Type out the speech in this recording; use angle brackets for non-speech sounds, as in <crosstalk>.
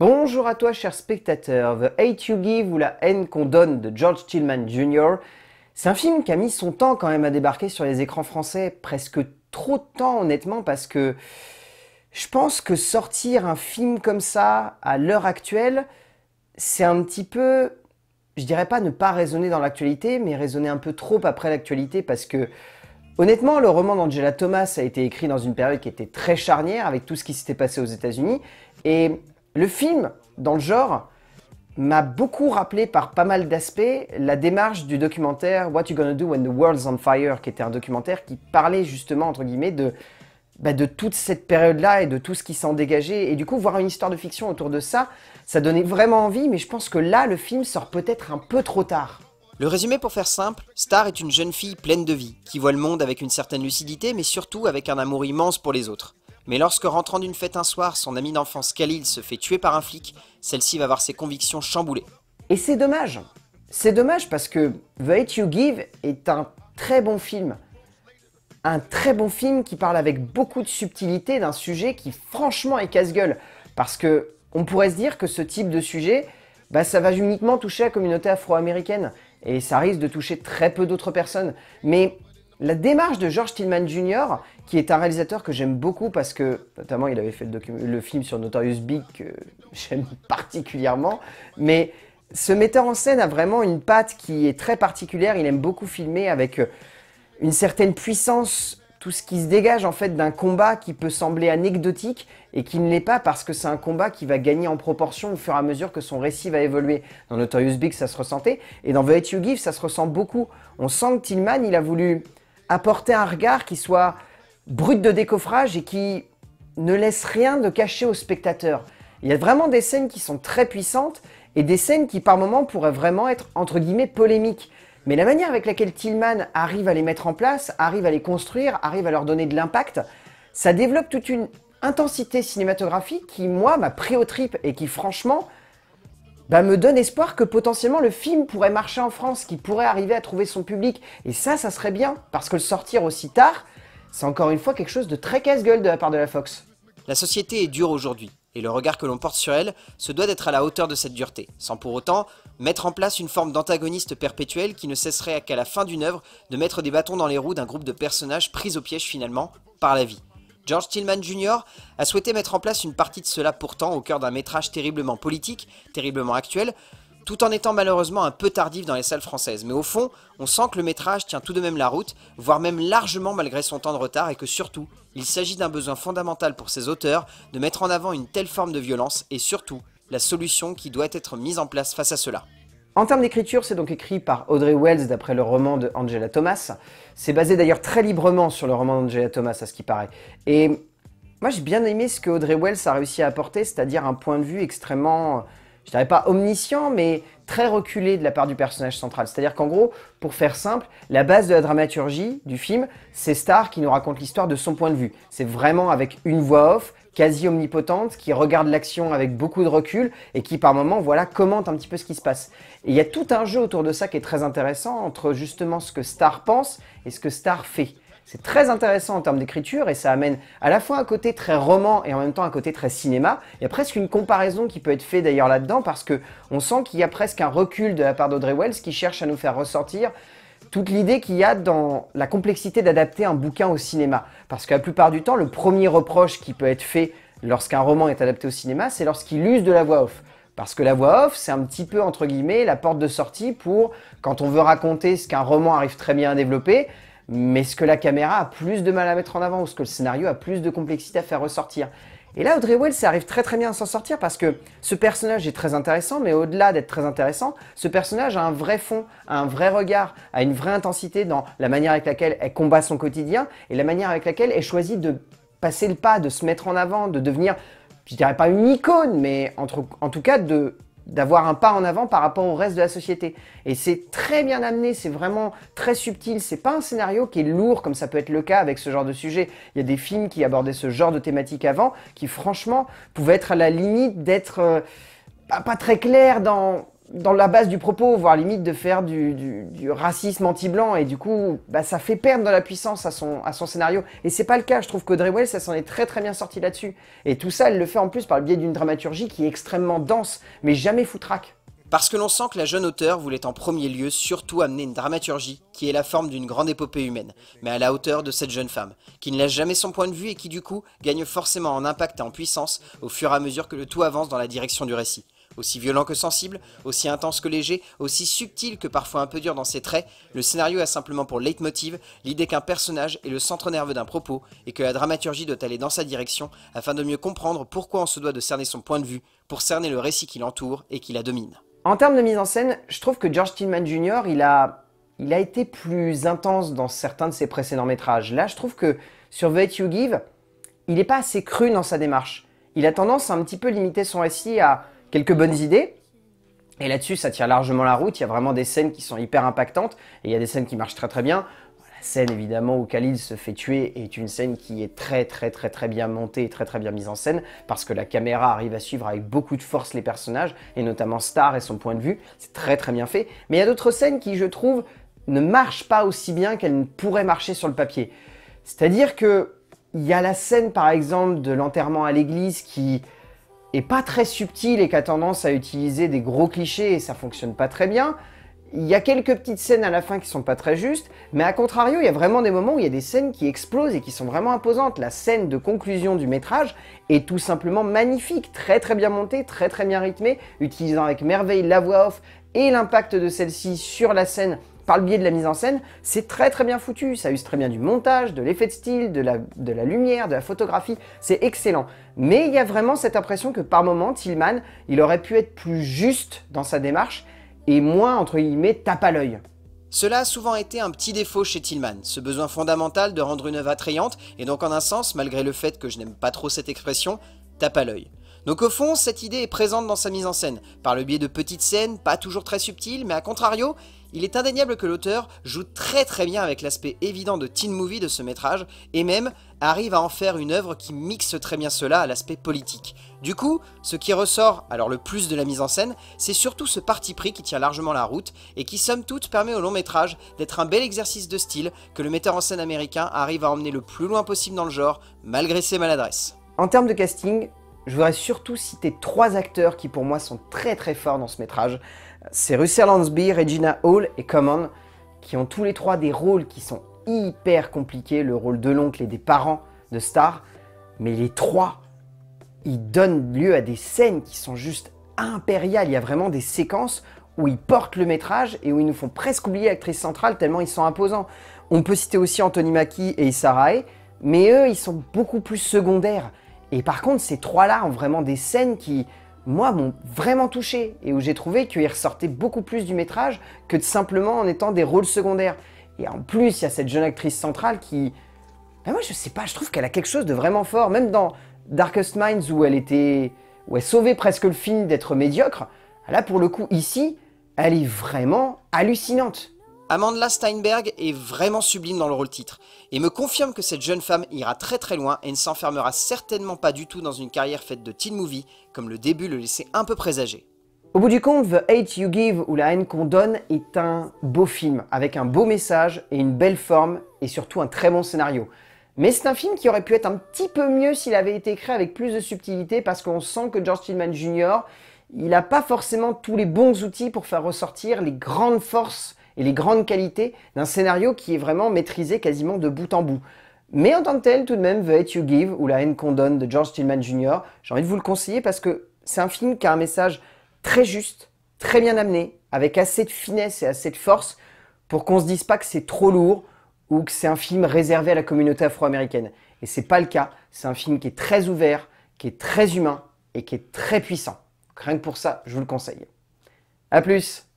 Bonjour à toi, cher spectateur. The Hate You Give ou La haine qu'on donne de George Tillman Jr. C'est un film qui a mis son temps quand même à débarquer sur les écrans français, presque trop de temps honnêtement, parce que je pense que sortir un film comme ça à l'heure actuelle, c'est un petit peu, je dirais pas ne pas raisonner dans l'actualité, mais raisonner un peu trop après l'actualité, parce que Honnêtement, le roman d'Angela Thomas a été écrit dans une période qui était très charnière avec tout ce qui s'était passé aux États-Unis. Et le film, dans le genre, m'a beaucoup rappelé par pas mal d'aspects la démarche du documentaire What You Gonna Do When the World's on Fire, qui était un documentaire qui parlait justement, entre guillemets, de, bah, de toute cette période-là et de tout ce qui s'en dégageait. Et du coup, voir une histoire de fiction autour de ça, ça donnait vraiment envie, mais je pense que là, le film sort peut-être un peu trop tard. Le résumé pour faire simple, Star est une jeune fille pleine de vie, qui voit le monde avec une certaine lucidité, mais surtout avec un amour immense pour les autres. Mais lorsque rentrant d'une fête un soir, son amie d'enfance Khalil se fait tuer par un flic, celle-ci va voir ses convictions chamboulées. Et c'est dommage. C'est dommage parce que The Hate You Give est un très bon film. Un très bon film qui parle avec beaucoup de subtilité d'un sujet qui franchement est casse-gueule. Parce que on pourrait se dire que ce type de sujet, bah, ça va uniquement toucher la communauté afro-américaine. Et ça risque de toucher très peu d'autres personnes. Mais la démarche de George Tillman Jr., qui est un réalisateur que j'aime beaucoup parce que, notamment, il avait fait le, film sur Notorious Big que <laughs> j'aime particulièrement, mais ce metteur en scène a vraiment une patte qui est très particulière. Il aime beaucoup filmer avec euh, une certaine puissance tout ce qui se dégage en fait d'un combat qui peut sembler anecdotique et qui ne l'est pas parce que c'est un combat qui va gagner en proportion au fur et à mesure que son récit va évoluer. Dans Notorious Big, ça se ressentait et dans The Hate You Give, ça se ressent beaucoup. On sent que Tillman, il a voulu apporter un regard qui soit brut de décoffrage et qui ne laisse rien de caché au spectateur. Il y a vraiment des scènes qui sont très puissantes et des scènes qui par moments pourraient vraiment être entre guillemets polémiques. Mais la manière avec laquelle Tillman arrive à les mettre en place, arrive à les construire, arrive à leur donner de l'impact, ça développe toute une intensité cinématographique qui, moi, m'a pris au tripes et qui, franchement, bah, me donne espoir que potentiellement le film pourrait marcher en France, qu'il pourrait arriver à trouver son public. Et ça, ça serait bien, parce que le sortir aussi tard, c'est encore une fois quelque chose de très casse-gueule de la part de la Fox. La société est dure aujourd'hui, et le regard que l'on porte sur elle se doit d'être à la hauteur de cette dureté, sans pour autant mettre en place une forme d'antagoniste perpétuel qui ne cesserait qu'à la fin d'une œuvre de mettre des bâtons dans les roues d'un groupe de personnages pris au piège finalement par la vie. George Tillman Jr. a souhaité mettre en place une partie de cela pourtant au cœur d'un métrage terriblement politique, terriblement actuel, tout en étant malheureusement un peu tardif dans les salles françaises. Mais au fond, on sent que le métrage tient tout de même la route, voire même largement malgré son temps de retard, et que surtout, il s'agit d'un besoin fondamental pour ses auteurs de mettre en avant une telle forme de violence, et surtout, la solution qui doit être mise en place face à cela. En termes d'écriture, c'est donc écrit par Audrey Wells d'après le roman de Angela Thomas. C'est basé d'ailleurs très librement sur le roman d'Angela Thomas, à ce qui paraît. Et moi, j'ai bien aimé ce que Audrey Wells a réussi à apporter, c'est-à-dire un point de vue extrêmement, je dirais pas omniscient, mais très reculé de la part du personnage central. C'est-à-dire qu'en gros, pour faire simple, la base de la dramaturgie du film, c'est Star qui nous raconte l'histoire de son point de vue. C'est vraiment avec une voix off quasi omnipotente, qui regarde l'action avec beaucoup de recul et qui par moments voilà, commente un petit peu ce qui se passe. Et il y a tout un jeu autour de ça qui est très intéressant entre justement ce que Star pense et ce que Star fait. C'est très intéressant en termes d'écriture et ça amène à la fois un côté très roman et en même temps un côté très cinéma. Il y a presque une comparaison qui peut être faite d'ailleurs là-dedans parce que on sent qu'il y a presque un recul de la part d'Audrey Wells qui cherche à nous faire ressortir toute l'idée qu'il y a dans la complexité d'adapter un bouquin au cinéma. Parce que la plupart du temps, le premier reproche qui peut être fait lorsqu'un roman est adapté au cinéma, c'est lorsqu'il use de la voix off. Parce que la voix off, c'est un petit peu, entre guillemets, la porte de sortie pour, quand on veut raconter ce qu'un roman arrive très bien à développer, mais ce que la caméra a plus de mal à mettre en avant, ou ce que le scénario a plus de complexité à faire ressortir. Et là, Audrey Wells arrive très très bien à s'en sortir parce que ce personnage est très intéressant, mais au-delà d'être très intéressant, ce personnage a un vrai fond, un vrai regard, a une vraie intensité dans la manière avec laquelle elle combat son quotidien et la manière avec laquelle elle choisit de passer le pas, de se mettre en avant, de devenir, je dirais pas une icône, mais en tout cas de d'avoir un pas en avant par rapport au reste de la société. Et c'est très bien amené, c'est vraiment très subtil, c'est pas un scénario qui est lourd comme ça peut être le cas avec ce genre de sujet. Il y a des films qui abordaient ce genre de thématique avant qui franchement pouvaient être à la limite d'être euh, pas, pas très clair dans dans la base du propos, voire limite de faire du, racisme anti-blanc, et du coup, bah, ça fait perdre de la puissance à son, scénario. Et c'est pas le cas, je trouve que Wells, ça s'en est très très bien sorti là-dessus. Et tout ça, elle le fait en plus par le biais d'une dramaturgie qui est extrêmement dense, mais jamais foutraque. Parce que l'on sent que la jeune auteure voulait en premier lieu surtout amener une dramaturgie qui est la forme d'une grande épopée humaine, mais à la hauteur de cette jeune femme, qui ne lâche jamais son point de vue et qui du coup gagne forcément en impact et en puissance au fur et à mesure que le tout avance dans la direction du récit. Aussi violent que sensible, aussi intense que léger, aussi subtil que parfois un peu dur dans ses traits, le scénario a simplement pour leitmotiv l'idée qu'un personnage est le centre nerveux d'un propos et que la dramaturgie doit aller dans sa direction afin de mieux comprendre pourquoi on se doit de cerner son point de vue pour cerner le récit qui l'entoure et qui la domine. En termes de mise en scène, je trouve que George Tillman Jr., il a, il a été plus intense dans certains de ses précédents métrages. Là, je trouve que sur The You Give, il n'est pas assez cru dans sa démarche. Il a tendance à un petit peu limiter son récit à quelques bonnes idées. Et là-dessus, ça tient largement la route. Il y a vraiment des scènes qui sont hyper impactantes. Et il y a des scènes qui marchent très très bien. La scène évidemment où Khalil se fait tuer est une scène qui est très très très très bien montée et très très bien mise en scène parce que la caméra arrive à suivre avec beaucoup de force les personnages et notamment Star et son point de vue. C'est très très bien fait. Mais il y a d'autres scènes qui je trouve ne marchent pas aussi bien qu'elles ne pourraient marcher sur le papier. C'est-à-dire que il y a la scène par exemple de l'enterrement à l'église qui et pas très subtil et qui a tendance à utiliser des gros clichés et ça fonctionne pas très bien. Il y a quelques petites scènes à la fin qui sont pas très justes, mais à contrario, il y a vraiment des moments où il y a des scènes qui explosent et qui sont vraiment imposantes. La scène de conclusion du métrage est tout simplement magnifique, très très bien montée, très très bien rythmée, utilisant avec merveille la voix off et l'impact de celle-ci sur la scène par le biais de la mise en scène, c'est très très bien foutu. Ça use très bien du montage, de l'effet de style, de la, de la lumière, de la photographie. C'est excellent. Mais il y a vraiment cette impression que par moment, Tillman, il aurait pu être plus juste dans sa démarche et moins, entre guillemets, tape à l'œil. Cela a souvent été un petit défaut chez Tillman, ce besoin fondamental de rendre une œuvre attrayante, et donc en un sens, malgré le fait que je n'aime pas trop cette expression, tape à l'œil. Donc au fond, cette idée est présente dans sa mise en scène, par le biais de petites scènes, pas toujours très subtiles, mais à contrario, il est indéniable que l'auteur joue très très bien avec l'aspect évident de teen movie de ce métrage, et même arrive à en faire une œuvre qui mixe très bien cela à l'aspect politique. Du coup, ce qui ressort alors le plus de la mise en scène, c'est surtout ce parti pris qui tient largement la route, et qui somme toute permet au long métrage d'être un bel exercice de style que le metteur en scène américain arrive à emmener le plus loin possible dans le genre, malgré ses maladresses. En termes de casting, je voudrais surtout citer trois acteurs qui pour moi sont très très forts dans ce métrage. C'est Russell Lansby, Regina Hall et Common, qui ont tous les trois des rôles qui sont hyper compliqués, le rôle de l'oncle et des parents de Star, mais les trois, ils donnent lieu à des scènes qui sont juste impériales. Il y a vraiment des séquences où ils portent le métrage et où ils nous font presque oublier l'actrice centrale tellement ils sont imposants. On peut citer aussi Anthony Mackie et Issa Rae, mais eux, ils sont beaucoup plus secondaires. Et par contre, ces trois-là ont vraiment des scènes qui, moi, m'ont vraiment touché et où j'ai trouvé qu'ils ressortaient beaucoup plus du métrage que simplement en étant des rôles secondaires. Et en plus, il y a cette jeune actrice centrale qui... Ben moi, je sais pas, je trouve qu'elle a quelque chose de vraiment fort. Même dans Darkest Minds, où elle était... où elle sauvait presque le film d'être médiocre, là, pour le coup, ici, elle est vraiment hallucinante. Amanda Steinberg est vraiment sublime dans le rôle titre et me confirme que cette jeune femme ira très très loin et ne s'enfermera certainement pas du tout dans une carrière faite de teen movie comme le début le laissait un peu présager. Au bout du compte, The Hate You Give ou La haine qu'on donne est un beau film avec un beau message et une belle forme et surtout un très bon scénario. Mais c'est un film qui aurait pu être un petit peu mieux s'il avait été écrit avec plus de subtilité parce qu'on sent que George Tillman Jr. il n'a pas forcément tous les bons outils pour faire ressortir les grandes forces et les grandes qualités d'un scénario qui est vraiment maîtrisé quasiment de bout en bout. Mais en tant que tel, tout de même, The Hate You Give ou La haine qu'on donne de George Tillman Jr., j'ai envie de vous le conseiller parce que c'est un film qui a un message très juste, très bien amené, avec assez de finesse et assez de force pour qu'on ne se dise pas que c'est trop lourd ou que c'est un film réservé à la communauté afro-américaine. Et c'est pas le cas. C'est un film qui est très ouvert, qui est très humain et qui est très puissant. Rien que pour ça, je vous le conseille. A plus!